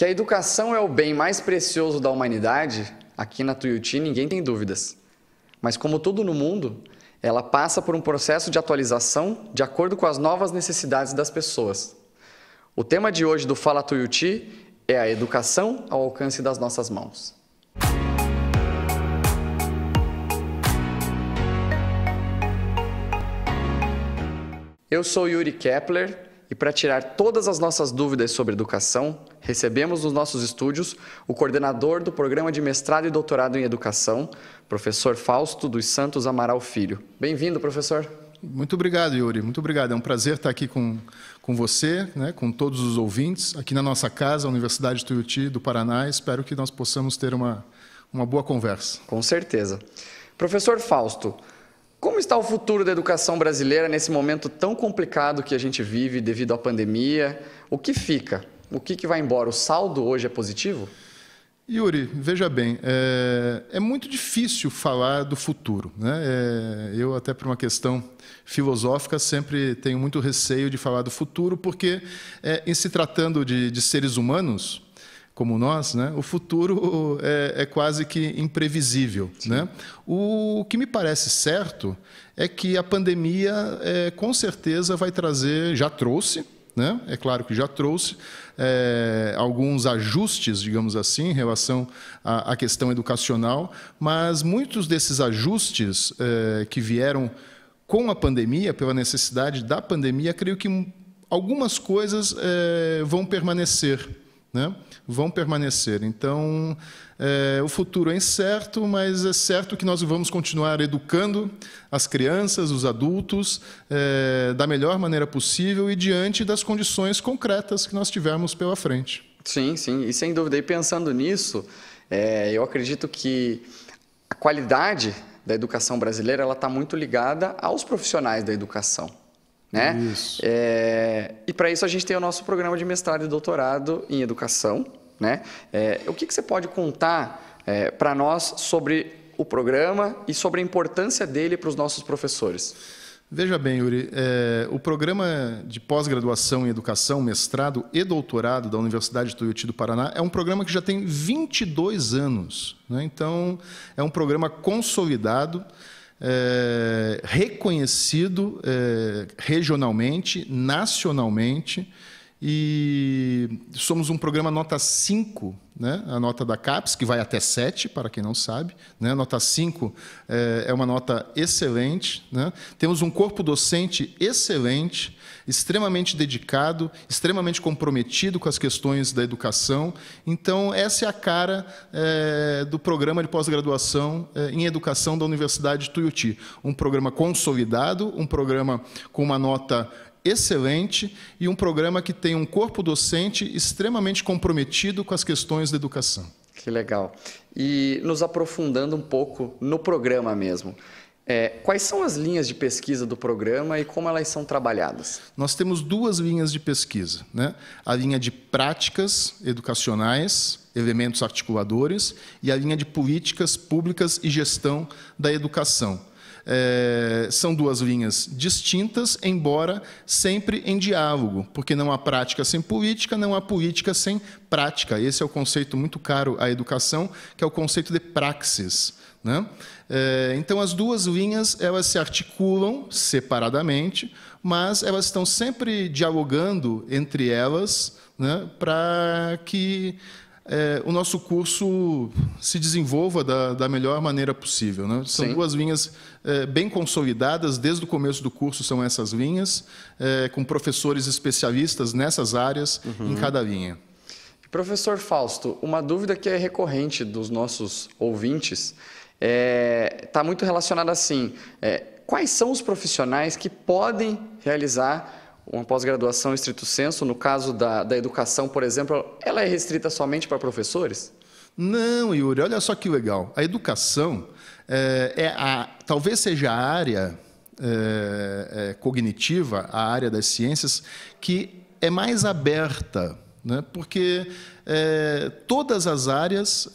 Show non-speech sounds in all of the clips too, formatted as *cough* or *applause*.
Que a educação é o bem mais precioso da humanidade, aqui na Tuiuti ninguém tem dúvidas. Mas como tudo no mundo, ela passa por um processo de atualização de acordo com as novas necessidades das pessoas. O tema de hoje do Fala Tuiuti é a educação ao alcance das nossas mãos. Eu sou Yuri Kepler, e para tirar todas as nossas dúvidas sobre educação, recebemos nos nossos estúdios o coordenador do programa de mestrado e doutorado em educação, professor Fausto dos Santos Amaral Filho. Bem-vindo, professor. Muito obrigado, Yuri. Muito obrigado. É um prazer estar aqui com, com você, né, com todos os ouvintes, aqui na nossa casa, a Universidade Tuiuti do Paraná. Espero que nós possamos ter uma, uma boa conversa. Com certeza. Professor Fausto, como está o futuro da educação brasileira nesse momento tão complicado que a gente vive devido à pandemia? O que fica? O que, que vai embora? O saldo hoje é positivo? Yuri, veja bem, é, é, muito difícil falar do futuro. Né? É, eu, até por uma questão filosófica, sempre tenho muito receio de falar do futuro, porque, é, em se tratando de, de seres humanos, como nós, né, o futuro é, é quase que imprevisível. Né? O, que me parece certo é que a pandemia, é, com certeza, vai trazer, já trouxe, né? é claro que já trouxe, é, alguns ajustes, digamos assim, em relação à, à questão educacional, mas muitos desses ajustes é, que vieram com a pandemia, pela necessidade da pandemia, creio que algumas coisas é, vão permanecer né, vão permanecer. Então, é, o futuro é incerto, mas é certo que nós vamos continuar educando as crianças, os adultos, é, da melhor maneira possível e diante das condições concretas que nós tivermos pela frente. Sim, sim, e sem dúvida. E pensando nisso, é, eu acredito que a qualidade da educação brasileira ela está muito ligada aos profissionais da educação. Né? Isso. É, e para isso a gente tem o nosso programa de mestrado e doutorado em educação. Né? É, o que, que, você pode contar é, para nós sobre o programa e sobre a importância dele para os nossos professores? Veja bem, Yuri, é, o programa de pós-graduação em educação, mestrado e doutorado da Universidade de Tuiuti do Paraná é um programa que já tem 22 anos. Né? Então, é um programa consolidado é, reconhecido é, regionalmente, nacionalmente, e somos um programa nota 5, né? a nota da CAPES, que vai até 7, para quem não sabe. Né? Nota 5 é, eh, é uma nota excelente. Né? Temos um corpo docente excelente, extremamente dedicado, extremamente comprometido com as questões da educação. Então, essa é a cara é, do programa de pós-graduação é, em educação da Universidade de Tuiuti. Um programa consolidado, um programa com uma nota excelente e um programa que tem um corpo docente extremamente comprometido com as questões da educação. Que legal. E nos aprofundando um pouco no programa mesmo. É, quais são as linhas de pesquisa do programa e como elas são trabalhadas? Nós temos duas linhas de pesquisa: né? a linha de práticas educacionais, elementos articuladores, e a linha de políticas públicas e gestão da educação é, são duas linhas distintas, embora sempre em diálogo, porque não há prática sem política, não há política sem prática. Esse é o conceito muito caro à educação, que é o conceito de praxis. Né? É, então, as duas linhas elas se articulam separadamente, mas elas estão sempre dialogando entre elas né, para que é, o nosso curso se desenvolva da, da melhor maneira possível. Né? São Sim. duas linhas é, bem consolidadas, desde o começo do curso são essas linhas, é, com professores especialistas nessas áreas uhum. em cada linha. Professor Fausto, uma dúvida que é recorrente dos nossos ouvintes está é, muito relacionada assim: é, quais são os profissionais que podem realizar uma pós-graduação estrito senso, no caso da, da educação, por exemplo, ela é restrita somente para professores? Não, Yuri, olha só que legal. A educação é, é a, talvez seja a área é, é, cognitiva, a área das ciências, que é mais aberta, né? porque todas as áreas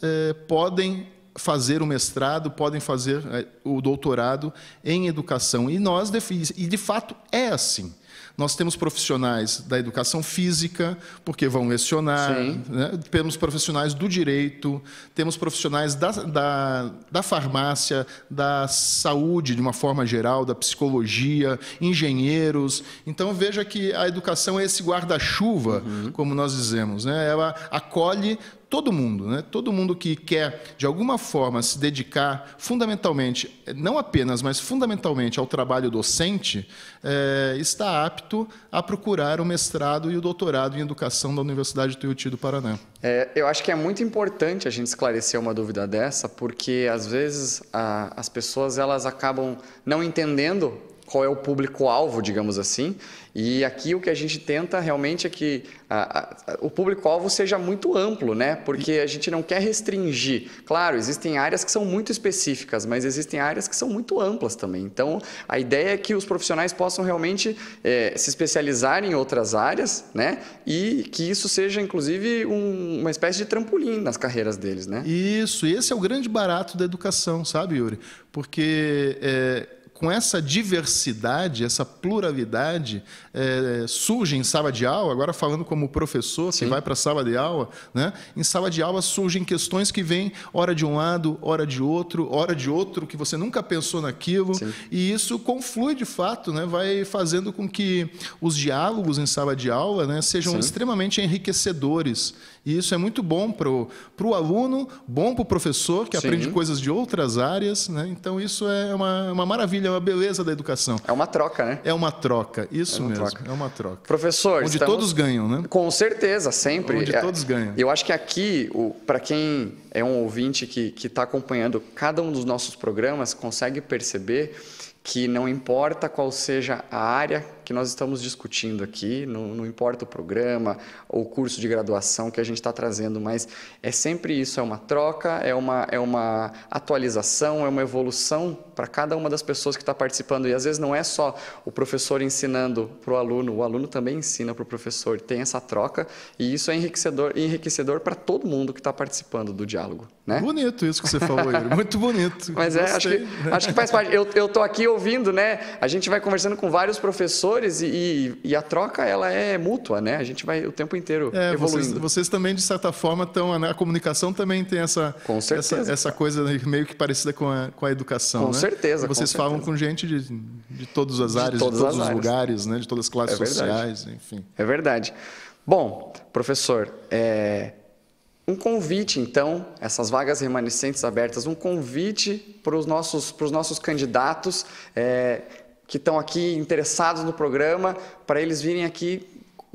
podem fazer o mestrado, podem fazer o doutorado em educação. E nós, e de fato é assim. Nós temos profissionais da educação física, porque vão lecionar, né? temos profissionais do direito, temos profissionais da, da, da, farmácia, da saúde de uma forma geral, da psicologia, engenheiros. Então veja que a educação é esse guarda-chuva, uhum. como nós dizemos. Né? Ela acolhe todo mundo, né? todo mundo que quer, de alguma forma, se dedicar fundamentalmente, não apenas, mas fundamentalmente ao trabalho docente, é, está apto a procurar o mestrado e o doutorado em educação da Universidade do Tuiuti do Paraná. É, eu acho que é muito importante a gente esclarecer uma dúvida dessa, porque às vezes a, as pessoas elas acabam não entendendo qual é o público-alvo, digamos assim. E aqui o que a gente tenta realmente é que a, a, o público-alvo seja muito amplo, né? Porque a gente não quer restringir. Claro, existem áreas que são muito específicas, mas existem áreas que são muito amplas também. Então, a ideia é que os profissionais possam realmente é, se especializar em outras áreas, né? E que isso seja, inclusive, um, uma espécie de trampolim nas carreiras deles, né? Isso, esse é o grande barato da educação, sabe, Yuri? Porque é, com essa diversidade, essa pluralidade, é, surge em sala de aula, agora falando como professor Sim. que vai para a sala de aula, né? em sala de aula surgem questões que vêm hora de um lado, hora de outro, hora de outro, que você nunca pensou naquilo, Sim. e isso conflui de fato, né? vai fazendo com que os diálogos em sala de aula né, sejam Sim. extremamente enriquecedores. E isso é muito bom para o aluno, bom para o professor, que aprende coisas de outras áreas. Né? Então, isso é uma, uma maravilha é uma beleza da educação. É uma troca, né? É uma troca, isso é uma mesmo. Troca. É uma troca. Professor, onde estamos... todos ganham, né? Com certeza, sempre. Onde é... todos ganham. Eu acho que aqui, o... para quem é um ouvinte que está acompanhando cada um dos nossos programas, consegue perceber que não importa qual seja a área que nós estamos discutindo aqui, não, não importa o programa ou o curso de graduação que a gente está trazendo, mas é sempre isso, é uma troca, é uma, é uma atualização, é uma evolução para cada uma das pessoas que está participando. E às vezes não é só o professor ensinando para o aluno, o aluno também ensina para o professor, tem essa troca e isso é enriquecedor, enriquecedor para todo mundo que está participando do diálogo. Né? Bonito isso que você falou, Yuri. muito bonito. *laughs* Mas é, Gostei, acho, que, né? acho que faz parte. Eu estou aqui ouvindo, né? A gente vai conversando com vários professores e, e, a troca ela é mútua, né? A gente vai o tempo inteiro é, evoluindo. Vocês, vocês, também de certa forma estão né? a comunicação também tem essa certeza, essa, essa, coisa meio que parecida com a, com a educação, com né? Certeza, vocês com falam certeza. com gente de, de todas as áreas, de, de todos os áreas. lugares, né? De todas as classes é sociais, enfim. É verdade. Bom, professor, é, um convite, então, essas vagas remanescentes abertas, um convite para os nossos, para os nossos candidatos é, que estão aqui interessados no programa, para eles virem aqui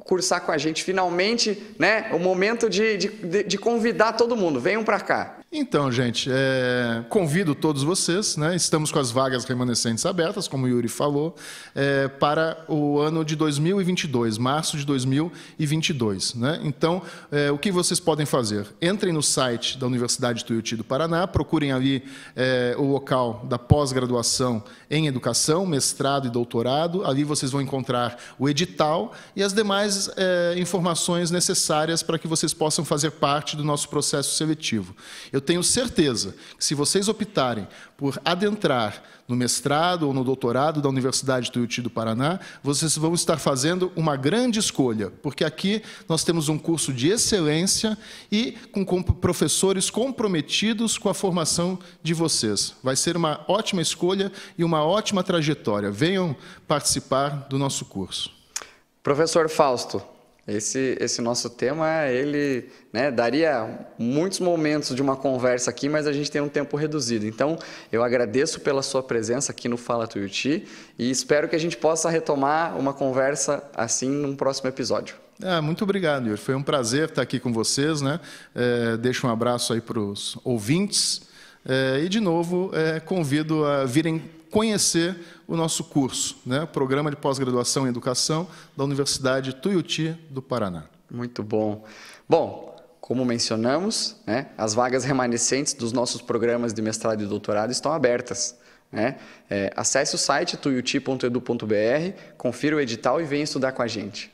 cursar com a gente. Finalmente, né, o momento de, de, de convidar todo mundo. Venham para cá. Então, gente, é, convido todos vocês, né, estamos com as vagas remanescentes abertas, como o Yuri falou, é, para o ano de 2022, março de 2022. Né? Então, é, o que vocês podem fazer? Entrem no site da Universidade Tuiuti do Paraná, procurem ali é, o local da pós-graduação em Educação, mestrado e doutorado, ali vocês vão encontrar o edital e as demais é, informações necessárias para que vocês possam fazer parte do nosso processo seletivo. Eu eu tenho certeza que se vocês optarem por adentrar no mestrado ou no doutorado da Universidade Tuiuti do Paraná, vocês vão estar fazendo uma grande escolha, porque aqui nós temos um curso de excelência e com professores comprometidos com a formação de vocês. Vai ser uma ótima escolha e uma ótima trajetória. Venham participar do nosso curso. Professor Fausto, esse, esse nosso tema, ele né, daria muitos momentos de uma conversa aqui, mas a gente tem um tempo reduzido. Então, eu agradeço pela sua presença aqui no Fala Tuiuti e espero que a gente possa retomar uma conversa assim num próximo episódio. É, muito obrigado, Yuri. Foi um prazer estar aqui com vocês. Né? É, deixo um abraço aí para os ouvintes. É, e, de novo, é, convido a virem conhecer o nosso curso, né? o Programa de Pós-Graduação em Educação da Universidade Tuiuti do Paraná. Muito bom. Bom, como mencionamos, né, as vagas remanescentes dos nossos programas de mestrado e doutorado estão abertas. Né? É, acesse o site tuiuti.edu.br, confira o edital e venha estudar com a gente.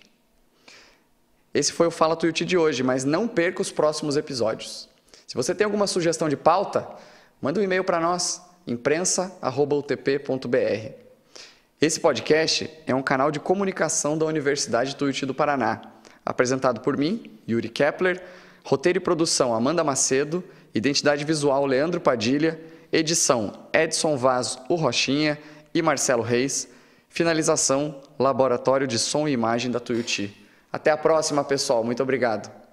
Esse foi o Fala Tuiuti de hoje, mas não perca os próximos episódios. Se você tem alguma sugestão de pauta, manda um e-mail para nós, imprensa.utp.br. Esse podcast é um canal de comunicação da Universidade Tuiuti do Paraná, apresentado por mim, Yuri Kepler, roteiro e produção Amanda Macedo, identidade visual Leandro Padilha, edição Edson Vaz, o Rochinha e Marcelo Reis, finalização Laboratório de Som e Imagem da Tuiuti. Até a próxima, pessoal. Muito obrigado.